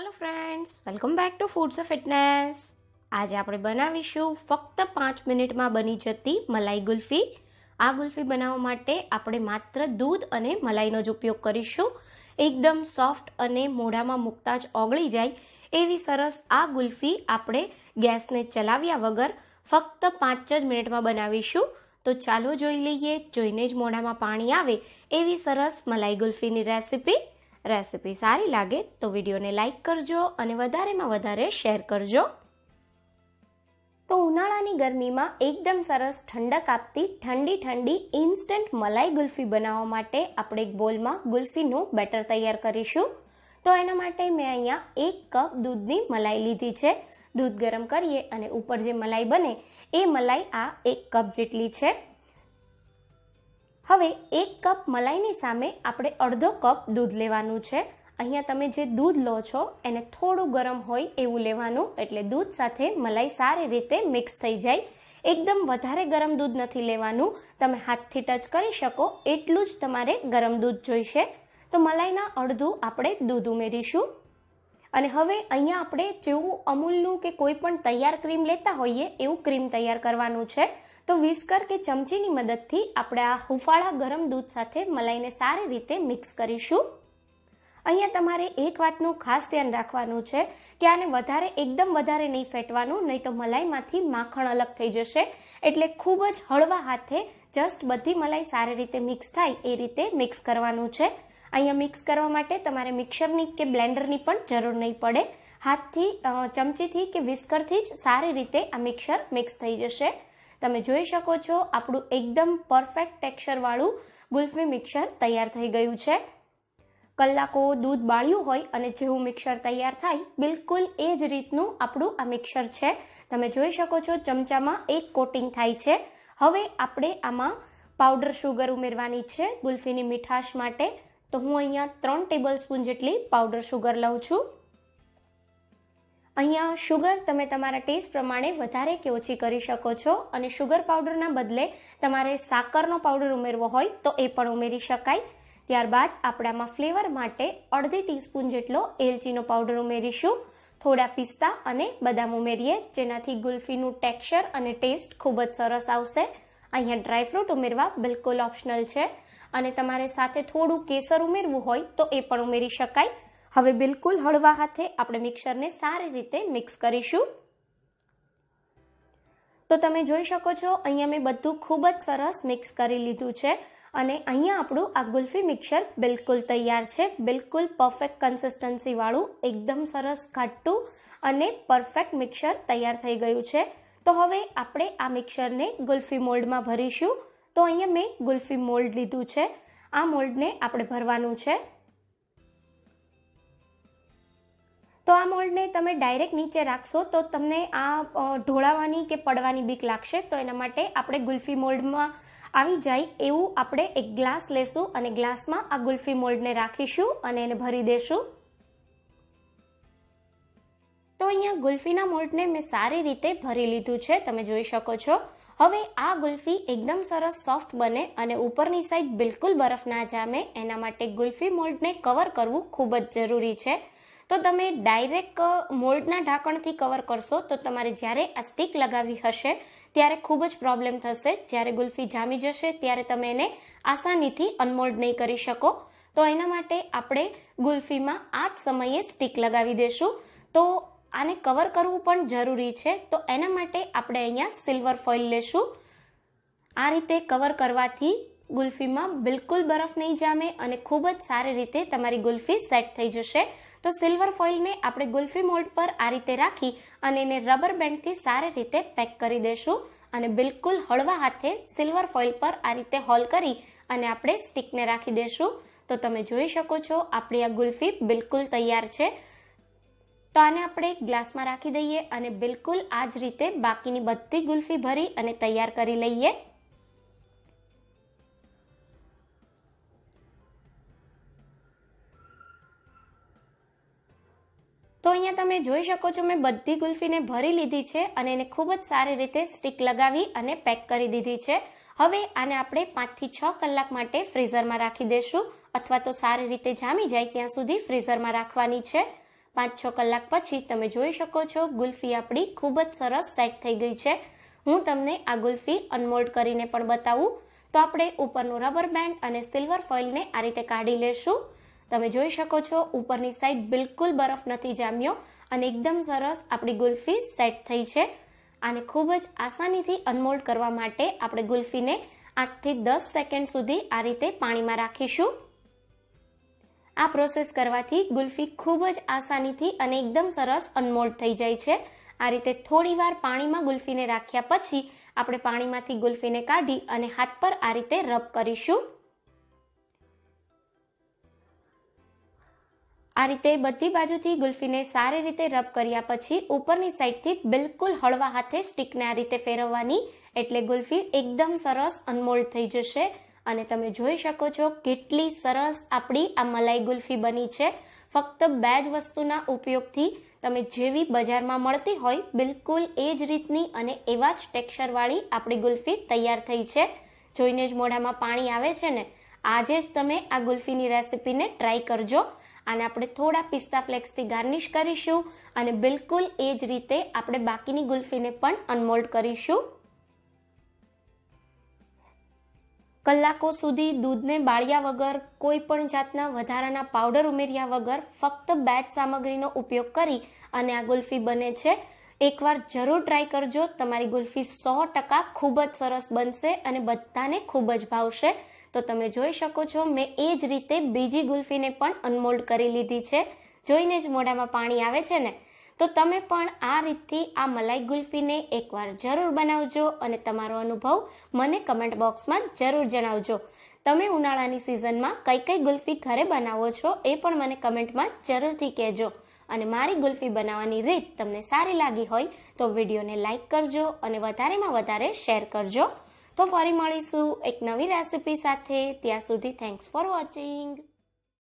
hello friends welcome back to foods of fitness આજે આપણે બનાવીશું ફક્ત પાંચ મિનિટમાં બની જતી મલાઈ ગુલ્ફી આ ગુલ્ફી બનાવવા માટે આપણે માત્ર દૂધ અને મલાઈનો જ ઉપયોગ કરીશું એકદમ સોફ્ટ અને મોઢામાં મૂકતા જ ઓગળી જાય એવી સરસ આ ગુલ્ફી આપણે ગેસને ચલાવ્યા વગર ફક્ત પાંચ જ મિનિટમાં બનાવીશું તો ચાલો જોઈ લઈએ જોઈને જ મોઢામાં પાણી આવે એવી સરસ મલાઈ ગુલ્ફીની રેસિપી રેસિપી સારી લાગે તો વિડીયોને લાઇક કરજો અને વધારેમાં વધારે શેર કરજો તો ઉનાળાની ગરમીમાં એકદમ સરસ ઠંડક આપતી ઠંડી ઠંડી ઇન્સ્ટન્ટ મલાઈ ગુલ્ફી બનાવવા માટે આપણે એક બોલમાં ગુલ્ફીનું બેટર તૈયાર કરીશું તો એના માટે મેં અહીંયા એક કપ દૂધની મલાઈ લીધી છે દૂધ ગરમ કરીએ અને ઉપર જે મલાઈ બને એ મલાઈ આ એક કપ જેટલી છે હવે એક કપ મલાઈની સામે આપણે અડધો કપ દૂધ લેવાનું છે અહીંયા તમે જે દૂધ લો છો એને થોડું ગરમ હોય એવું લેવાનું એટલે દૂધ સાથે મલાઈ સારી રીતે મિક્સ થઈ જાય એકદમ વધારે ગરમ દૂધ નથી લેવાનું તમે હાથથી ટચ કરી શકો એટલું જ તમારે ગરમ દૂધ જોઈશે તો મલાઈના અડધું આપણે દૂધ ઉમેરીશું અને હવે અહીંયા આપણે જેવું અમૂલનું કે કોઈ પણ તૈયાર ક્રીમ લેતા હોઈએ એવું ક્રીમ તૈયાર કરવાનું છે તો વિસ્કર કે ચમચીની મદદથી આપણે આ હુફાળા ગરમ દૂધ સાથે મલાઈને સારી રીતે મિક્સ કરીશું અહીંયા તમારે એક વાતનું ખાસ ધ્યાન રાખવાનું છે કે આને વધારે એકદમ વધારે નહીં ફેટવાનું નહીં તો મલાઈમાંથી માખણ અલગ થઈ જશે એટલે ખૂબ જ હળવા હાથે જસ્ટ બધી મલાઈ સારી રીતે મિક્સ થાય એ રીતે મિક્સ કરવાનું છે અહીંયા મિક્સ કરવા માટે તમારે મિક્સરની કે બ્લેન્ડરની પણ જરૂર નહીં પડે હાથથી ચમચીથી કે વિસ્કરથી જ સારી રીતે આ મિક્સર મિક્સ થઈ જશે તમે જોઈ શકો છો આપણું એકદમ પરફેક્ટ ટેક્સચરવાળું ગુલ્ફી મિક્સર તૈયાર થઈ ગયું છે કલાકો દૂધ બાળ્યું હોય અને જેવું મિક્સર તૈયાર થાય બિલકુલ એ જ રીતનું આપણું આ મિક્સર છે તમે જોઈ શકો છો ચમચામાં એક કોટિંગ થાય છે હવે આપણે આમાં પાવડર શુગર ઉમેરવાની છે ગુલ્ફીની મીઠાશ માટે તો હું અહીંયા ત્રણ ટેબલ સ્પૂન જેટલી પાવડર શુગર લઉં છું અહીંયા શુગર તમે તમારા ટેસ્ટ પ્રમાણે વધારે કે ઓછી કરી શકો છો અને શુગર પાવડરના બદલે તમારે સાકરનો પાવડર ઉમેરવો હોય તો એ પણ ઉમેરી શકાય ત્યારબાદ આપણામાં ફ્લેવર માટે અડધી ટીસ્પૂન જેટલો એલચીનો પાવડર ઉમેરીશું થોડા પિસ્તા અને બદામ ઉમેરીએ જેનાથી ગુલ્ફીનું ટેક્સચર અને ટેસ્ટ ખૂબ જ સરસ આવશે અહીંયા ડ્રાયફ્રૂટ ઉમેરવા બિલકુલ ઓપ્શનલ છે અને તમારે સાથે થોડું કેસર ઉમેરવું હોય તો એ પણ ઉમેરી શકાય હવે બિલકુલ હળવા હાથે આપણે મિક્સરને સારી રીતે મિક્સ કરીશું તો તમે જોઈ શકો છો અહીંયા મેં બધું ખૂબ જ સરસ મિક્સ કરી લીધું છે અને અહીંયા આપણું આ ગુલ્ફી મિક્સર બિલકુલ તૈયાર છે બિલકુલ પરફેક્ટ કન્સિસ્ટન્સીવાળું એકદમ સરસ ખાટું અને પરફેક્ટ મિક્સર તૈયાર થઈ ગયું છે તો હવે આપણે આ મિક્સરને ગુલ્ફી મોલ્ડમાં ભરીશું તો અહીંયા મેં ગુલ્ફી મોલ્ડ લીધું છે આ મોલ્ડને આપણે ભરવાનું છે તો આ મોલ્ડને તમે ડાયરેક્ટ નીચે રાખશો તો તમને આ ઢોળાવાની કે પડવાની બીક લાગશે તો એના માટે આપણે ગુલ્ફી મોલ્ડમાં આવી જાય એવું આપણે એક ગ્લાસ લેશું અને ગ્લાસમાં આ ગુલ્ફી મોલ્ડને રાખીશું અને એને ભરી દેશું તો અહીંયા ગુલ્ફીના મોલ્ડને મેં સારી રીતે ભરી લીધું છે તમે જોઈ શકો છો હવે આ ગુલ્ફી એકદમ સરસ સોફ્ટ બને અને ઉપરની સાઈડ બિલકુલ બરફ ના જામે એના માટે ગુલ્ફી મોલ્ડને કવર કરવું ખૂબ જ જરૂરી છે તો તમે ડાયરેક્ટ મોલ્ડના ઢાંકણથી કવર કરશો તો તમારે જ્યારે આ સ્ટીક લગાવી હશે ત્યારે ખૂબ જ પ્રોબ્લેમ થશે જ્યારે ગુલ્ફી જામી જશે ત્યારે તમે એને આસાનીથી અનમોલ્ડ નહીં કરી શકો તો એના માટે આપણે ગુલ્ફીમાં આ જ સમયે સ્ટીક લગાવી દેશું તો આને કવર કરવું પણ જરૂરી છે તો એના માટે આપણે અહીંયા સિલ્વર ફોઇલ લેશું આ રીતે કવર કરવાથી ગુલ્ફીમાં બિલકુલ બરફ નહીં જામે અને ખૂબ જ સારી રીતે તમારી ગુલ્ફી સેટ થઈ જશે તો સિલ્વર ફોઇલને આપણે ગુલ્ફી મોલ્ડ પર આ રીતે રાખી અને એને રબર બેન્ડથી સારી રીતે પેક કરી દેશું અને બિલકુલ હળવા હાથે સિલ્વર ફોઇલ પર આ રીતે હોલ કરી અને આપણે સ્ટીકને રાખી દેશું તો તમે જોઈ શકો છો આપણી આ ગુલ્ફી બિલકુલ તૈયાર છે તો આને આપણે એક ગ્લાસમાં રાખી દઈએ અને બિલકુલ આ જ રીતે બાકીની બધી ગુલ્ફી ભરી અને તૈયાર કરી લઈએ તો અહીંયા તમે જોઈ શકો છો મેં બધી ગુલ્ફીને ભરી લીધી છે અને એને ખૂબ જ સારી રીતે સ્ટીક લગાવી અને પેક કરી દીધી છે હવે આને આપણે પાંચથી છ કલાક માટે ફ્રીઝરમાં રાખી દઈશું અથવા તો સારી રીતે જામી જાય ત્યાં સુધી ફ્રીઝરમાં રાખવાની છે પાંચ છ કલાક પછી તમે જોઈ શકો છો ગુલ્ફી આપણી ખૂબ જ સરસ સેટ થઈ ગઈ છે હું તમને આ ગુલ્ફી અનમોલ્ડ કરીને પણ બતાવું તો આપણે ઉપરનું રબર બેન્ડ અને સિલ્વર ફોઇલને આ રીતે કાઢી લેશું તમે જોઈ શકો છો ઉપરની સાઈડ બિલકુલ બરફ નથી જામ્યો અને એકદમ સરસ આપણી ગુલ્ફી સેટ થઈ છે આને ખૂબ જ આસાનીથી અનમોલ્ડ કરવા માટે આપણે ગુલ્ફીને આઠથી દસ સેકન્ડ સુધી આ રીતે પાણીમાં રાખીશું આ પ્રોસેસ કરવાથી ગુલ્ફી ખૂબ જ આસાનીથી અને એકદમ સરસ અનમોલ્ડ થઈ જાય છે આ રીતે થોડી વાર પાણીમાં ગુલ્ફીને રાખ્યા પછી આપણે પાણીમાંથી ગુલ્ફીને કાઢી અને હાથ પર આ રીતે રબ કરીશું આ રીતે બધી બાજુથી ગુલ્ફીને સારી રીતે રબ કર્યા પછી ઉપરની સાઈડથી બિલકુલ હળવા હાથે સ્ટીકને આ રીતે ફેરવવાની એટલે ગુલ્ફી એકદમ સરસ અનમોલ્ડ થઈ જશે અને તમે જોઈ શકો છો કેટલી સરસ આપણી આ મલાઈ ગુલ્ફી બની છે ફક્ત બે જ વસ્તુના ઉપયોગથી તમે જેવી બજારમાં મળતી હોય બિલકુલ એ જ રીતની અને એવા જ ટેક્સચરવાળી આપણી ગુલ્ફી તૈયાર થઈ છે જોઈને જ મોઢામાં પાણી આવે છે ને આજે જ તમે આ ગુલ્ફીની રેસિપીને ટ્રાય કરજો અને આપણે થોડા પિસ્તા ફ્લેક્સથી ગાર્નિશ કરીશું અને બિલકુલ એ જ રીતે આપણે બાકીની ગુલ્ફીને પણ અનમોલ્ડ કરીશું કલાકો સુધી દૂધને બાળ્યા વગર કોઈ પણ જાતના વધારાના પાવડર ઉમેર્યા વગર ફક્ત બેચ સામગ્રીનો ઉપયોગ કરી અને આ ગુલ્ફી બને છે એકવાર જરૂર ટ્રાય કરજો તમારી ગુલ્ફી સો ટકા ખૂબ જ સરસ બનશે અને બધાને ખૂબ જ ભાવશે તો તમે જોઈ શકો છો મેં એ જ રીતે બીજી ગુલ્ફીને પણ અનમોલ્ડ કરી લીધી છે જોઈને જ મોઢામાં પાણી આવે છે ને તો તમે પણ આ રીતથી આ મલાઈ ગુલ્ફીને એકવાર જરૂર બનાવજો અને તમારો અનુભવ મને કમેન્ટ બોક્સમાં જરૂર જણાવજો તમે ઉનાળાની સિઝનમાં કઈ કઈ ગુલ્ફી ઘરે બનાવો છો એ પણ મને કમેન્ટમાં જરૂરથી કહેજો અને મારી ગુલ્ફી બનાવવાની રીત તમને સારી લાગી હોય તો વિડીયોને લાઇક કરજો અને વધારેમાં વધારે શેર કરજો તો ફરી મળીશું એક નવી રેસિપી સાથે ત્યાં સુધી થેન્ક્સ ફોર વોચિંગ